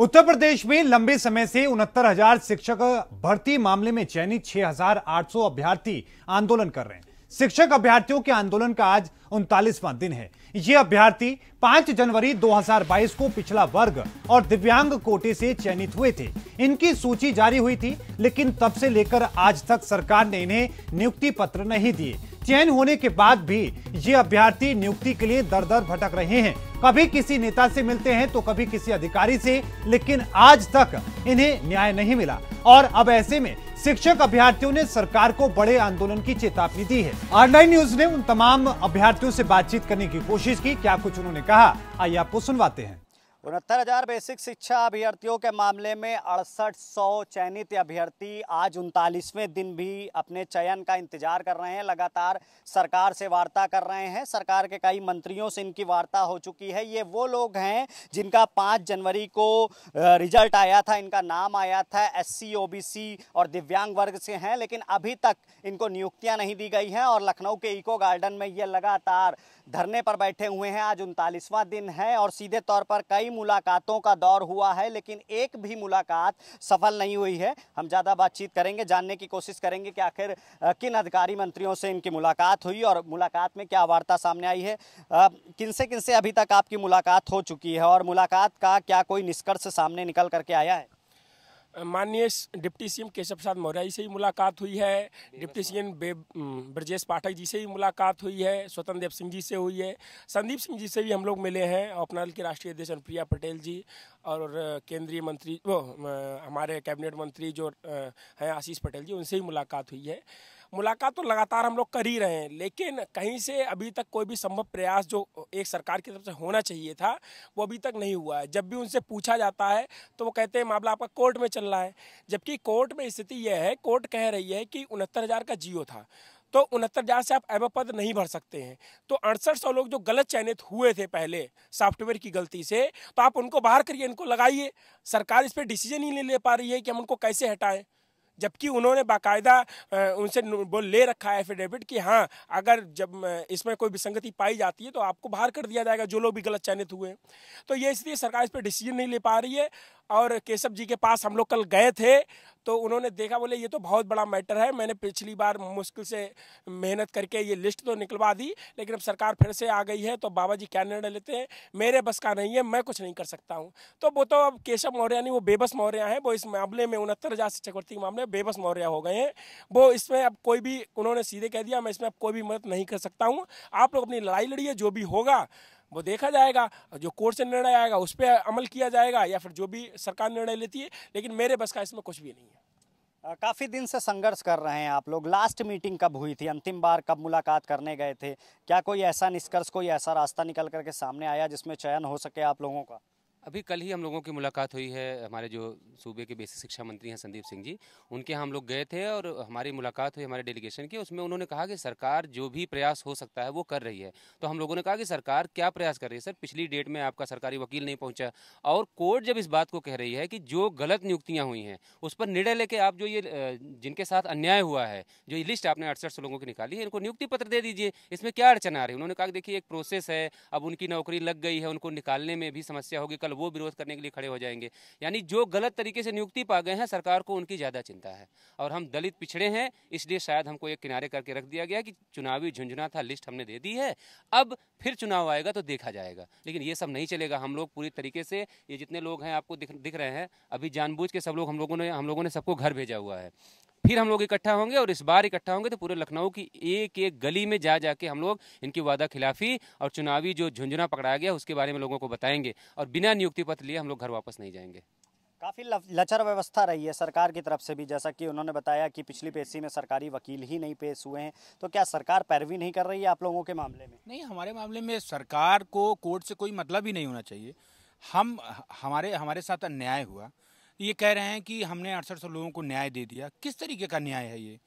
उत्तर प्रदेश में लंबे समय से उनहत्तर हजार शिक्षक भर्ती मामले में चयनित 6,800 अभ्यर्थी आंदोलन कर रहे हैं शिक्षक अभ्यर्थियों के आंदोलन का आज उनतालीसवां दिन है ये अभ्यर्थी 5 जनवरी 2022 को पिछला वर्ग और दिव्यांग कोटे से चयनित हुए थे इनकी सूची जारी हुई थी लेकिन तब से लेकर आज तक सरकार ने इन्हें नियुक्ति पत्र नहीं दिए चयन होने के बाद भी ये अभ्यर्थी नियुक्ति के लिए दर दर भटक रहे हैं कभी किसी नेता से मिलते हैं तो कभी किसी अधिकारी से लेकिन आज तक इन्हें न्याय नहीं मिला और अब ऐसे में शिक्षक अभ्यर्थियों ने सरकार को बड़े आंदोलन की चेतावनी दी है ऑनलाइन न्यूज ने उन तमाम अभ्यर्थियों से बातचीत करने की कोशिश की क्या कुछ उन्होंने कहा आइए आपको सुनवाते हैं उनहत्तर हजार बेसिक शिक्षा अभ्यर्थियों के मामले में अड़सठ सौ चयनित अभ्यर्थी आज उनतालीसवें दिन भी अपने चयन का इंतजार कर रहे हैं लगातार सरकार से वार्ता कर रहे हैं सरकार के कई मंत्रियों से इनकी वार्ता हो चुकी है ये वो लोग हैं जिनका पाँच जनवरी को रिजल्ट आया था इनका नाम आया था एस सी और दिव्यांग वर्ग से हैं लेकिन अभी तक इनको नियुक्तियाँ नहीं दी गई हैं और लखनऊ के इको गार्डन में ये लगातार धरने पर बैठे हुए हैं आज उनतालीसवां दिन है और सीधे तौर पर कई मुलाकातों का दौर हुआ है लेकिन एक भी मुलाकात सफल नहीं हुई है हम ज़्यादा बातचीत करेंगे जानने की कोशिश करेंगे कि आखिर किन अधिकारी मंत्रियों से इनकी मुलाकात हुई और मुलाकात में क्या वार्ता सामने आई है किन से किन से अभी तक आपकी मुलाकात हो चुकी है और मुलाकात का क्या कोई निष्कर्ष सामने निकल करके आया है माननीय डिप्टी सीएम केशव प्रसाद मौर्य जी से ही मुलाकात हुई है डिप्टी सीएम ब्रजेश पाठक जी से ही मुलाकात हुई है स्वतंत्र देव सिंह जी से हुई है संदीप सिंह जी से भी हम लोग मिले हैं और अपना के राष्ट्रीय अध्यक्ष अनुप्रिया पटेल जी और केंद्रीय मंत्री वो हमारे कैबिनेट मंत्री जो हैं आशीष पटेल जी उनसे ही मुलाकात हुई है मुलाकात तो लगातार हम लोग कर ही रहे हैं लेकिन कहीं से अभी तक कोई भी संभव प्रयास जो एक सरकार की तरफ से होना चाहिए था वो अभी तक नहीं हुआ है जब भी उनसे पूछा जाता है तो वो कहते हैं मामला आपका कोर्ट में चल रहा है जबकि कोर्ट में स्थिति यह है कोर्ट कह रही है कि उनहत्तर हज़ार का जियो था तो उनहत्तर हज़ार से आप एव पद नहीं भर सकते हैं तो अड़सठ सौ लोग जो गलत चयनित हुए थे पहले सॉफ्टवेयर की गलती से तो आप उनको बाहर करिए इनको लगाइए सरकार इस पर डिसीजन ही नहीं ले पा रही है कि हम उनको कैसे हटाएं जबकि उन्होंने बाकायदा उनसे बोल ले रखा है एफिडेविट कि हाँ अगर जब इसमें कोई विसंगति पाई जाती है तो आपको बाहर कर दिया जाएगा जो लोग भी गलत चयनित हुए तो ये इसलिए सरकार इस पर डिसीजन नहीं ले पा रही है और केशव जी के पास हम लोग कल गए थे तो उन्होंने देखा बोले ये तो बहुत बड़ा मैटर है मैंने पिछली बार मुश्किल से मेहनत करके ये लिस्ट तो निकलवा दी लेकिन अब सरकार फिर से आ गई है तो बाबा जी क्या निर्णय लेते हैं मेरे बस का नहीं है मैं कुछ नहीं कर सकता हूँ तो वो तो अब केशव मौर्य नहीं वो बेबस मौर्य हैं वो इस मामले में उनहत्तर हज़ार से चक्रवर्ती के मामले में बेबस मौर्य हो गए हैं वो इसमें अब कोई भी उन्होंने सीधे कह दिया मैं इसमें अब कोई भी मदद नहीं कर सकता हूँ आप लोग अपनी लड़ाई लड़िए जो भी होगा वो देखा जाएगा जो कोर्ट से निर्णय आएगा उस पर अमल किया जाएगा या फिर जो भी सरकार निर्णय लेती है लेकिन मेरे बस का इसमें कुछ भी नहीं है काफ़ी दिन से संघर्ष कर रहे हैं आप लोग लास्ट मीटिंग कब हुई थी अंतिम बार कब मुलाकात करने गए थे क्या कोई ऐसा निष्कर्ष कोई ऐसा रास्ता निकल करके सामने आया जिसमें चयन हो सके आप लोगों का अभी कल ही हम लोगों की मुलाकात हुई है हमारे जो सूबे के बेसिक शिक्षा मंत्री हैं संदीप सिंह जी उनके हम लोग गए थे और हमारी मुलाकात हुई हमारे डेलीगेशन की उसमें उन्होंने कहा कि सरकार जो भी प्रयास हो सकता है वो कर रही है तो हम लोगों ने कहा कि सरकार क्या प्रयास कर रही है सर पिछली डेट में आपका सरकारी वकील नहीं पहुँचा और कोर्ट जब इस बात को कह रही है कि जो गलत नियुक्तियाँ हुई हैं उस पर निर्णय लेके आप जो ये जिनके साथ अन्याय हुआ है जो ये लिस्ट आपने अड़सठ लोगों की निकाली है इनको नियुक्ति पत्र दे दीजिए इसमें क्या अड़चन आ रही है उन्होंने कहा कि देखिए एक प्रोसेस है अब उनकी नौकरी लग गई है उनको निकालने में भी समस्या होगी कल कल वो विरोध करने के लिए खड़े हो जाएंगे यानी जो गलत तरीके से नियुक्ति पा गए हैं सरकार को उनकी ज़्यादा चिंता है और हम दलित पिछड़े हैं इसलिए शायद हमको एक किनारे करके रख दिया गया कि चुनावी झुंझुना था लिस्ट हमने दे दी है अब फिर चुनाव आएगा तो देखा जाएगा लेकिन ये सब नहीं चलेगा हम लोग पूरी तरीके से ये जितने लोग हैं आपको दिख दिख रहे हैं अभी जानबूझ के सब लोग हम लोगों ने हम लोगों ने सबको घर भेजा हुआ है फिर हम लोग इकट्ठा होंगे और इस बार इकट्ठा होंगे तो पूरे लखनऊ की एक एक गली में जा जाके हम लोग इनकी वादा खिलाफी और चुनावी जो झुंझुना पकड़ाया गया उसके बारे में लोगों को बताएंगे और बिना नियुक्ति पत्र लिए हम लोग घर वापस नहीं जाएंगे काफ़ी लचर व्यवस्था रही है सरकार की तरफ से भी जैसा कि उन्होंने बताया कि पिछली पेशी में सरकारी वकील ही नहीं पेश हुए हैं तो क्या सरकार पैरवी नहीं कर रही है आप लोगों के मामले में नहीं हमारे मामले में सरकार को कोर्ट से कोई मतलब ही नहीं होना चाहिए हम हमारे हमारे साथ अन्याय हुआ तो ये कह रहे हैं कि हमने अड़सठ सौ लोगों को न्याय दे दिया किस तरीके का न्याय है ये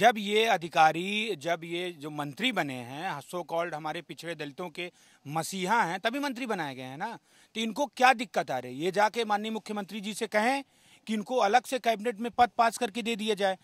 जब ये अधिकारी जब ये जो मंत्री बने हैं हसो कॉल्ड हमारे पिछड़े दलितों के मसीहा हैं तभी मंत्री बनाए गए हैं ना तो इनको क्या दिक्कत आ रही है ये जाके माननीय मुख्यमंत्री जी से कहें कि इनको अलग से कैबिनेट में पद पास करके दे दिया जाए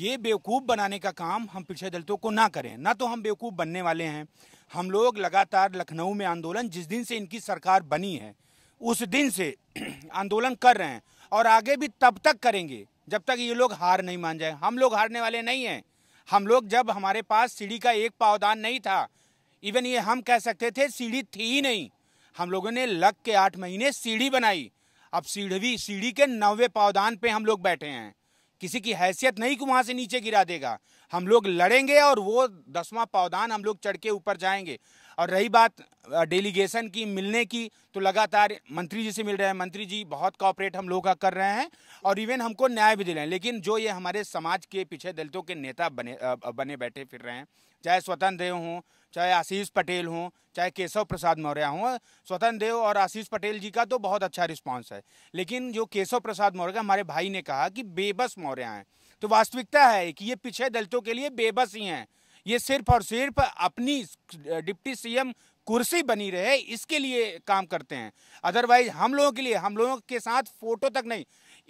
ये बेवकूफ़ बनाने का काम हम पिछड़े दलितों को ना करें ना तो हम बेवकूफ़ बनने वाले हैं हम लोग लगातार लखनऊ में आंदोलन जिस दिन से इनकी सरकार बनी है उस दिन से आंदोलन कर रहे हैं और आगे भी तब तक करेंगे जब तक ये लोग हार नहीं मान जाए हम लोग हारने वाले नहीं हैं हम लोग जब हमारे पास सीढ़ी का एक पावदान नहीं था इवन ये हम कह सकते थे सीढ़ी थी ही नहीं हम लोगों ने लग के आठ महीने सीढ़ी बनाई अब सीढ़ी सीढ़ी के नवे पावदान पे हम लोग बैठे हैं किसी की हैसियत नहीं कि वहाँ से नीचे गिरा देगा हम लोग लड़ेंगे और वो दसवां पावदान हम लोग चढ़ के ऊपर जाएंगे और रही बात डेलीगेशन की मिलने की तो लगातार मंत्री जी से मिल रहे हैं मंत्री जी बहुत कॉपरेट हम लोग का कर रहे हैं और इवन हमको न्याय भी दे रहे हैं लेकिन जो ये हमारे समाज के पीछे दलितों के नेता बने बने बैठे फिर रहे हैं चाहे स्वतंत्र देव हों चाहे आशीष पटेल हों चाहे केशव प्रसाद मौर्य हों स्वतंत्र देव और आशीष पटेल जी का तो बहुत अच्छा रिस्पॉन्स है लेकिन जो केशव प्रसाद मौर्य हमारे भाई ने कहा कि बेबस मौर्य हैं तो वास्तविकता है कि ये पीछे दलितों के लिए बेबस ही हैं ये सिर्फ और सिर्फ अपनी डिप्टी सीएम कुर्सी बनी रहे इसके लिए काम करते हैं अदरवाइज हम लोगों के लिए हम लोगों के साथ फोटो तक नहीं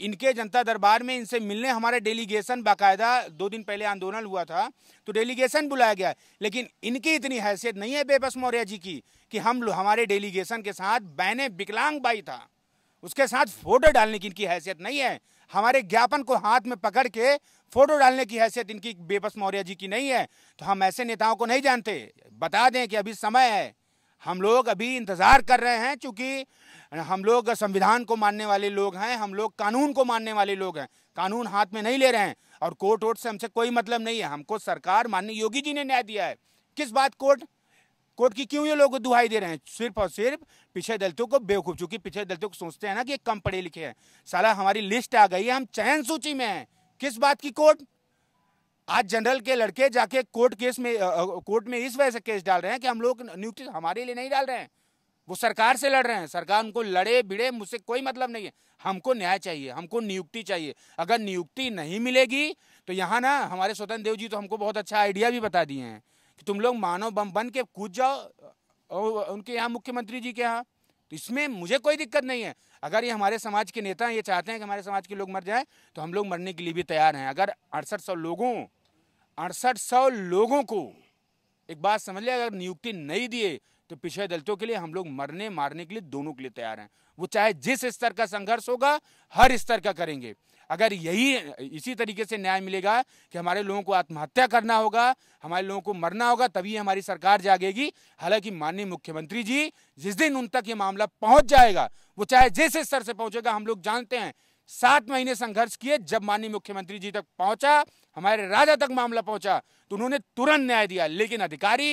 इनके जनता दरबार में इनसे मिलने हमारे डेलीगेशन बाकायदा दो दिन पहले आंदोलन हुआ था तो डेलीगेशन बुलाया गया लेकिन इनकी इतनी हैसियत नहीं है बेबस मौर्य जी की कि हम हमारे डेलीगेशन के साथ बहने विकलांग बाई था उसके साथ फोटो डालने की इनकी हैसियत नहीं है हमारे ज्ञापन को हाथ में पकड़ के फोटो डालने की हैसियत इनकी बेबस मौर्य जी की नहीं है तो हम ऐसे नेताओं को नहीं जानते बता दें कि अभी समय है हम लोग अभी इंतज़ार कर रहे हैं चूंकि हम लोग संविधान को मानने वाले लोग हैं हम लोग कानून को मानने वाले लोग हैं कानून हाथ में नहीं ले रहे हैं और कोर्ट वोट से हमसे कोई मतलब नहीं है हमको सरकार माननीय योगी जी ने न्याय दिया है किस बात कोर्ट कोर्ट की क्यों ये लोग दुहाई दे रहे हैं सिर्फ और सिर्फ पिछड़े दलितों को बेवकूफ चूंकि पिछड़े दलितों को सोचते हैं ना कि कम पढ़े लिखे हैं साला हमारी लिस्ट आ गई है हम चयन सूची में हैं किस बात की कोर्ट आज जनरल के लड़के जाके कोर्ट केस में कोर्ट में इस वजह से केस डाल रहे हैं कि हम लोग नियुक्ति हमारे लिए नहीं डाल रहे हैं वो सरकार से लड़ रहे हैं सरकार उनको लड़े भिड़े मुझसे कोई मतलब नहीं है हमको न्याय चाहिए हमको नियुक्ति चाहिए अगर नियुक्ति नहीं मिलेगी तो यहाँ ना हमारे स्वतंत्र देव जी तो हमको बहुत अच्छा आइडिया भी बता दिए हैं कि तुम लोग मानव बम बन के कूद जाओ और उनके यहाँ मुख्यमंत्री जी के यहाँ तो इसमें मुझे कोई दिक्कत नहीं है अगर ये हमारे समाज के नेता ये चाहते हैं कि हमारे समाज के लोग मर जाएं तो हम लोग मरने के लिए भी तैयार हैं अगर अड़सठ सौ लोगों अड़सठ सौ लोगों को एक बात समझ लिया अगर नियुक्ति नहीं दिए तो पिछड़े दलितों के लिए हम लोग मरने मारने के लिए दोनों के लिए तैयार हैं वो चाहे जिस स्तर का संघर्ष होगा हर स्तर का करेंगे अगर यही इसी तरीके से न्याय मिलेगा कि हमारे लोगों को आत्महत्या करना होगा हमारे लोगों को मरना होगा तभी हमारी सरकार जागेगी हालांकि माननीय मुख्यमंत्री जी जिस दिन उन तक ये मामला पहुंच जाएगा वो चाहे जिस स्तर से पहुंचेगा हम लोग जानते हैं सात महीने संघर्ष किए जब माननीय मुख्यमंत्री जी तक पहुंचा हमारे राजा तक मामला पहुंचा तो उन्होंने तुरंत न्याय दिया लेकिन अधिकारी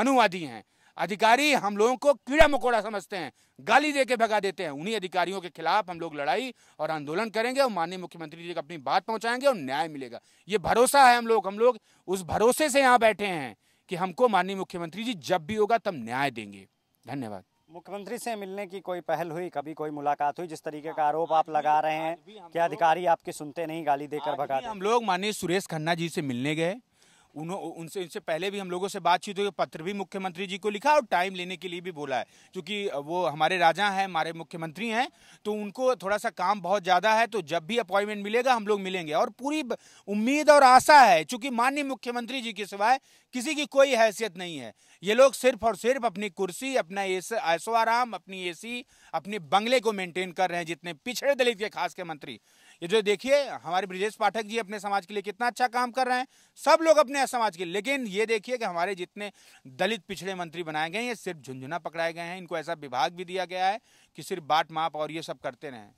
मनुवादी हैं अधिकारी हम लोगों को कीड़ा मकोड़ा समझते हैं गाली दे के भगा देते हैं उन्हीं अधिकारियों के खिलाफ हम लोग लड़ाई और आंदोलन करेंगे और माननीय मुख्यमंत्री जी तक अपनी बात पहुंचाएंगे और न्याय मिलेगा ये भरोसा है हम लोग हम लोग उस भरोसे से यहाँ बैठे हैं कि हमको माननीय मुख्यमंत्री जी जब भी होगा तब न्याय देंगे धन्यवाद मुख्यमंत्री से मिलने की कोई पहल हुई कभी कोई मुलाकात हुई जिस तरीके का हाँ, आरोप आप लगा रहे हैं क्या अधिकारी आपके सुनते नहीं गाली देकर भगा हम लोग माननीय सुरेश खन्ना जी से मिलने गए उन्हों उनसे इनसे पहले भी हम लोगों से बातचीत हुई पत्र भी मुख्यमंत्री जी को लिखा और टाइम लेने के लिए भी बोला है क्योंकि वो हमारे राजा हैं हमारे मुख्यमंत्री हैं तो उनको थोड़ा सा काम बहुत ज़्यादा है तो जब भी अपॉइंटमेंट मिलेगा हम लोग मिलेंगे और पूरी उम्मीद और आशा है चूँकि माननीय मुख्यमंत्री जी के सिवाय किसी की कोई हैसियत नहीं है ये लोग सिर्फ और सिर्फ अपनी कुर्सी अपना ऐसो आराम अपनी ए अपने बंगले को मेंटेन कर रहे हैं जितने पिछड़े दलित के खास के मंत्री ये जो देखिए हमारे ब्रिजेश पाठक जी अपने समाज के लिए कितना अच्छा काम कर रहे हैं सब लोग अपने समाज के लेकिन ये देखिए कि हमारे जितने दलित पिछड़े मंत्री बनाए गए हैं ये सिर्फ झुंझुना पकड़ाए गए हैं इनको ऐसा विभाग भी दिया गया है कि सिर्फ बाट माप और ये सब करते रहें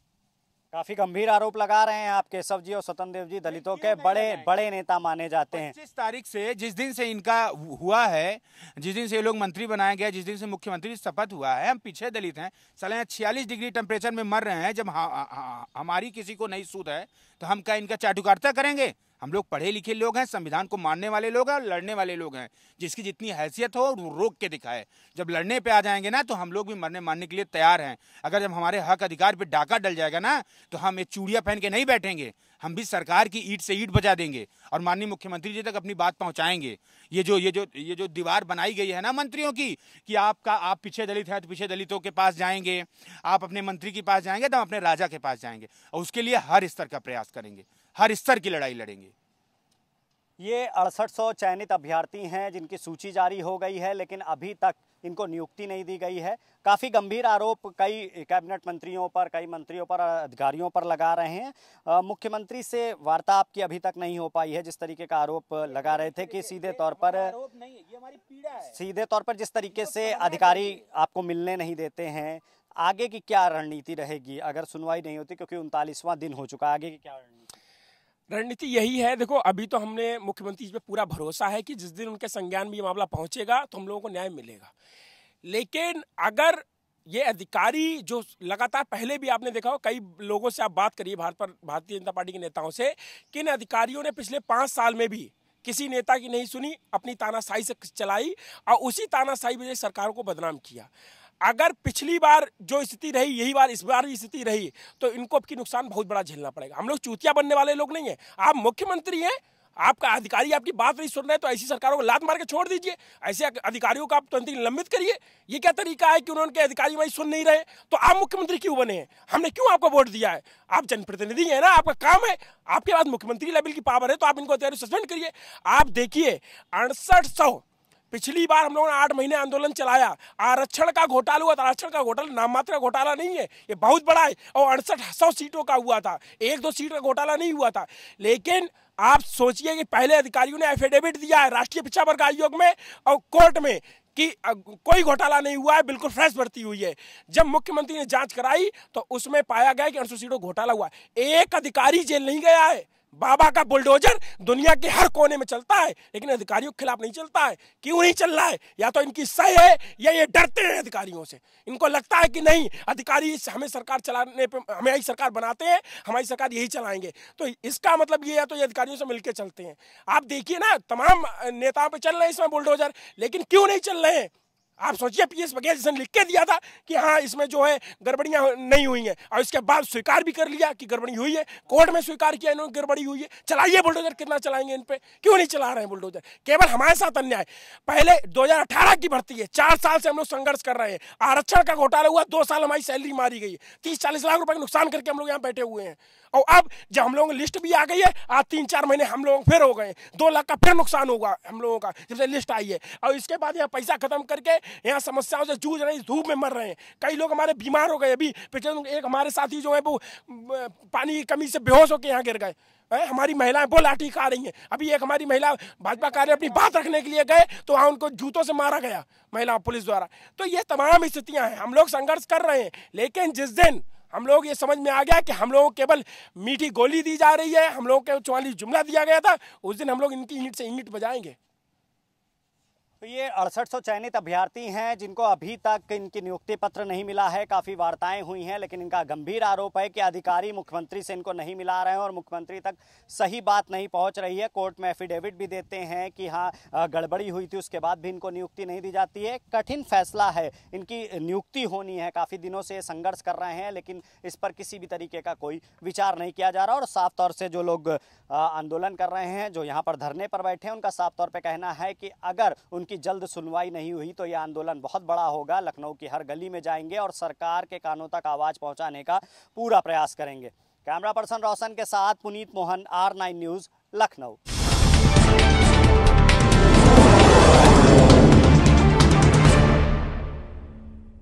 काफी गंभीर आरोप लगा रहे हैं आप केशव जी और स्वतंत्र देव जी दलितों के बड़े बड़े नेता माने जाते हैं जिस तारीख से जिस दिन से इनका हुआ है जिस दिन से ये लोग मंत्री बनाया गया जिस दिन से मुख्यमंत्री शपथ हुआ है हम पीछे दलित हैं साले छियालीस डिग्री टेम्परेचर में मर रहे हैं जब हमारी किसी को नहीं सूद है तो हम क्या इनका चाटुकारता करेंगे हम लोग पढ़े लिखे लोग हैं संविधान को मानने वाले लोग हैं और लड़ने वाले लोग हैं जिसकी जितनी हैसियत हो वो रोक के दिखाए जब लड़ने पे आ जाएंगे ना तो हम लोग भी मरने मानने के लिए तैयार हैं अगर जब हमारे हक अधिकार पे डाका डल जाएगा ना तो हम ये चूड़िया पहन के नहीं बैठेंगे हम भी सरकार की ईट से ईट बजा देंगे और माननीय मुख्यमंत्री जी तक अपनी बात पहुँचाएंगे ये जो ये जो ये जो दीवार बनाई गई है ना मंत्रियों की कि आपका आप पीछे दलित हैं तो पीछे दलितों के पास जाएंगे आप अपने मंत्री के पास जाएंगे तो अपने राजा के पास जाएंगे और उसके लिए हर स्तर का प्रयास करेंगे हर स्तर की लड़ाई लड़ेंगे ये अड़सठ सौ चयनित अभ्यर्थी हैं जिनकी सूची जारी हो गई है लेकिन अभी तक इनको नियुक्ति नहीं दी गई है काफ़ी गंभीर आरोप कई कैबिनेट मंत्रियों पर कई मंत्रियों पर अधिकारियों पर लगा रहे हैं मुख्यमंत्री से वार्ता आपकी अभी तक नहीं हो पाई है जिस तरीके का आरोप लगा रहे थे कि सीधे तौर पर सीधे तौर पर जिस तरीके से अधिकारी आपको मिलने नहीं देते हैं आगे की क्या रणनीति रहेगी अगर सुनवाई नहीं होती क्योंकि उनतालीसवां दिन हो चुका आगे की क्या रणनीति रणनीति यही है देखो अभी तो हमने मुख्यमंत्री जी पे पूरा भरोसा है कि जिस दिन उनके संज्ञान में ये मामला पहुंचेगा तो हम लोगों को न्याय मिलेगा लेकिन अगर ये अधिकारी जो लगातार पहले भी आपने देखा हो कई लोगों से आप बात करिए भारत पर भारतीय जनता पार्टी के नेताओं से कि इन अधिकारियों ने पिछले पाँच साल में भी किसी नेता की नहीं सुनी अपनी तानाशाही से चलाई और उसी तानाशाही वजह सरकारों को बदनाम किया अगर पिछली बार जो स्थिति रही यही बार इस बार भी स्थिति रही तो इनको अब की नुकसान बहुत बड़ा झेलना पड़ेगा हम लोग चूतिया बनने वाले लोग नहीं है आप मुख्यमंत्री हैं आपका अधिकारी आपकी बात नहीं सुन रहे तो ऐसी सरकारों को लात मार के छोड़ दीजिए ऐसे अधिकारियों का आप तुरंत निलंबित करिए ये क्या तरीका है कि उन्होंने अधिकारी वही सुन नहीं रहे तो आप मुख्यमंत्री क्यों बने हैं हमने क्यों आपको वोट दिया है आप जनप्रतिनिधि हैं ना आपका काम है आपके पास मुख्यमंत्री लेवल की पावर है तो आप इनको सस्पेंड करिए आप देखिए अड़सठ सौ पिछली बार हम लोगों ने आठ महीने आंदोलन चलाया आरक्षण का घोटाला हुआ था आरक्षण का घोटाला नाम मात्र घोटाला नहीं है ये बहुत बड़ा है और अड़सठ सौ सीटों का हुआ था एक दो सीट का घोटाला नहीं हुआ था लेकिन आप सोचिए कि पहले अधिकारियों ने एफिडेविट दिया है राष्ट्रीय पिछड़ा वर्ग आयोग में और कोर्ट में कि कोई घोटाला नहीं हुआ है बिल्कुल फ्रेश भर्ती हुई है जब मुख्यमंत्री ने जांच कराई तो उसमें पाया गया कि सीटों घोटाला हुआ एक अधिकारी जेल नहीं गया है बाबा का बुलडोजर दुनिया के हर कोने में चलता है लेकिन अधिकारियों के खिलाफ नहीं चलता है क्यों नहीं चल रहा है या तो इनकी सही है या ये डरते हैं अधिकारियों से इनको लगता है कि नहीं अधिकारी हमें सरकार चलाने पर हमें ही सरकार बनाते हैं हमारी सरकार यही चलाएंगे तो इसका मतलब ये है तो ये अधिकारियों से मिलकर चलते हैं आप देखिए ना तमाम नेताओं पर चल रहे हैं इसमें बुलडोजर लेकिन क्यों नहीं चल रहे हैं आप सोचिए पीएस बघेल जिसने लिख के दिया था कि हाँ इसमें जो है गड़बड़ियाँ नहीं हुई हैं और इसके बाद स्वीकार भी कर लिया कि गड़बड़ी हुई है कोर्ट में स्वीकार किया इन्होंने गड़बड़ी हुई है चलाइए बुलडोजर कितना चलाएंगे इन पर क्यों नहीं चला रहे हैं बुलडोजर केवल हमारे साथ अन्याय पहले दो की भर्ती है चार साल से हम लोग संघर्ष कर रहे हैं आरक्षण का घोटाला हुआ दो साल हमारी सैलरी मारी गई तीस चालीस लाख रुपए का नुकसान करके हम लोग यहाँ बैठे हुए हैं और अब जब हम लोगों की लिस्ट भी आ गई है आज तीन चार महीने हम लोग फिर हो गए दो लाख का फिर नुकसान होगा हम लोगों का जब से लिस्ट आई है और इसके बाद यहाँ पैसा खत्म करके यहाँ समस्याओं से जूझ रहे हैं धूप में मर रहे हैं कई लोग हमारे बीमार हो गए अभी पिछले एक हमारे साथी जो है वो पानी की कमी से बेहोश होकर यहाँ गिर गए है हमारी महिलाएं वो लाठी खा रही हैं अभी एक हमारी महिला भाजपा कार्य अपनी बात रखने के लिए गए तो वहाँ उनको जूतों से मारा गया महिला पुलिस द्वारा तो ये तमाम स्थितियां हैं हम लोग संघर्ष कर रहे हैं लेकिन जिस दिन हम लोग ये समझ में आ गया कि हम लोगों को केवल मीठी गोली दी जा रही है हम लोगों को चौवालीस जुमला दिया गया था उस दिन हम लोग इनकी ईंट से ईंट बजाएंगे तो ये अड़सठ चयनित अभ्यर्थी हैं जिनको अभी तक इनकी नियुक्ति पत्र नहीं मिला है काफ़ी वार्ताएं हुई हैं लेकिन इनका गंभीर आरोप है कि अधिकारी मुख्यमंत्री से इनको नहीं मिला रहे हैं और मुख्यमंत्री तक सही बात नहीं पहुंच रही है कोर्ट में एफिडेविट भी देते हैं कि हाँ गड़बड़ी हुई थी उसके बाद भी इनको नियुक्ति नहीं दी जाती है कठिन फैसला है इनकी नियुक्ति होनी है काफ़ी दिनों से संघर्ष कर रहे हैं लेकिन इस पर किसी भी तरीके का कोई विचार नहीं किया जा रहा और साफ तौर से जो लोग आंदोलन कर रहे हैं जो यहाँ पर धरने पर बैठे हैं उनका साफ तौर पर कहना है कि अगर उनकी जल्द सुनवाई नहीं हुई तो ये आंदोलन बहुत बड़ा होगा लखनऊ की हर गली में जाएंगे और सरकार के कानों तक आवाज़ पहुंचाने का पूरा प्रयास करेंगे कैमरा पर्सन रोशन के साथ Puneet Mohan R nine news Lucknow